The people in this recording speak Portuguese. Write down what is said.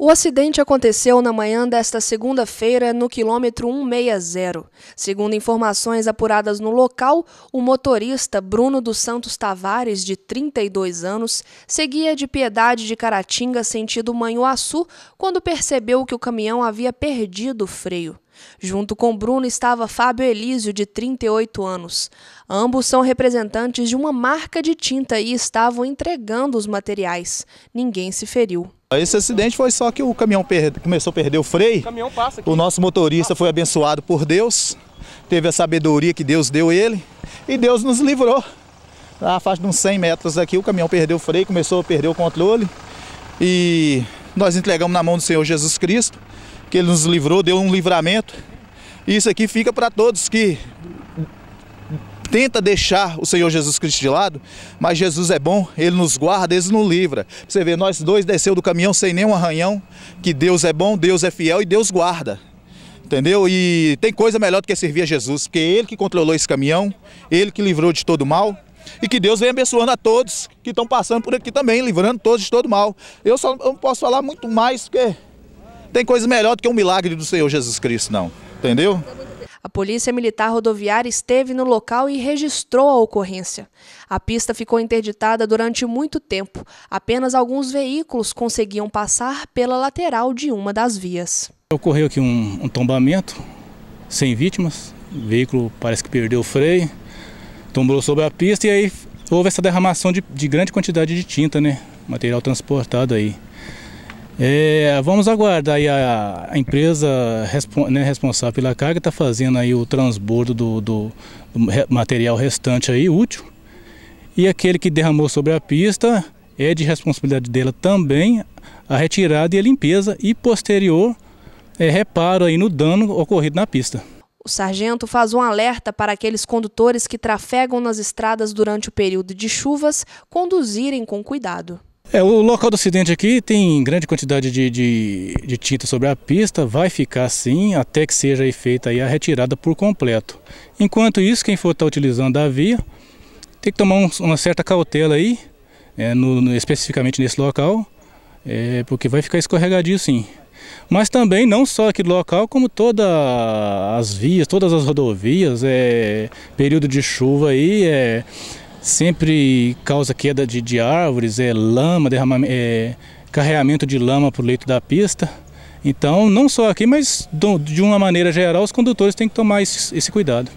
O acidente aconteceu na manhã desta segunda-feira no quilômetro 160. Segundo informações apuradas no local, o motorista Bruno dos Santos Tavares, de 32 anos, seguia de Piedade de Caratinga sentido Manhuaçu quando percebeu que o caminhão havia perdido o freio. Junto com Bruno estava Fábio Elísio, de 38 anos. Ambos são representantes de uma marca de tinta e estavam entregando os materiais. Ninguém se feriu. Esse acidente foi só que o caminhão perde, começou a perder o freio. O caminhão passa aqui. O nosso motorista foi abençoado por Deus, teve a sabedoria que Deus deu ele e Deus nos livrou. A faixa de uns 100 metros aqui o caminhão perdeu o freio, começou a perder o controle e nós entregamos na mão do Senhor Jesus Cristo, que ele nos livrou, deu um livramento. Isso aqui fica para todos que tenta deixar o Senhor Jesus Cristo de lado, mas Jesus é bom, Ele nos guarda, Ele nos livra. Você vê, nós dois desceu do caminhão sem nenhum arranhão, que Deus é bom, Deus é fiel e Deus guarda. Entendeu? E tem coisa melhor do que servir a Jesus, porque é Ele que controlou esse caminhão, Ele que livrou de todo mal. E que Deus venha abençoando a todos que estão passando por aqui também, livrando todos de todo mal. Eu só não posso falar muito mais, porque tem coisa melhor do que um milagre do Senhor Jesus Cristo, não. Entendeu? A Polícia Militar Rodoviária esteve no local e registrou a ocorrência. A pista ficou interditada durante muito tempo. Apenas alguns veículos conseguiam passar pela lateral de uma das vias. Ocorreu aqui um, um tombamento sem vítimas. O veículo parece que perdeu o freio, tombou sobre a pista e aí houve essa derramação de, de grande quantidade de tinta, né? Material transportado aí. É, vamos aguardar aí a, a empresa respo, né, responsável pela carga está fazendo aí o transbordo do, do, do, material restante aí útil e aquele que derramou sobre a pista é de responsabilidade dela também a retirada e a limpeza e posterior é, reparo aí no dano ocorrido na pista. O sargento faz um alerta para aqueles condutores que trafegam nas estradas durante o período de chuvas conduzirem com cuidado. É, o local do acidente aqui tem grande quantidade de, de, de, tinta sobre a pista, vai ficar assim até que seja feita a retirada por completo. Enquanto isso, quem for estar tá utilizando a via tem que tomar um, uma certa cautela aí, é, no, no, especificamente nesse local, é, porque vai ficar escorregadio sim. Mas também não só aqui do local, como todas as vias, todas as rodovias, é, período de chuva aí, é, sempre causa queda de, de árvores, é lama, derramamento, é, carreamento de lama para o leito da pista. Então, não só aqui, mas de uma maneira geral, os condutores têm que tomar esse, esse cuidado.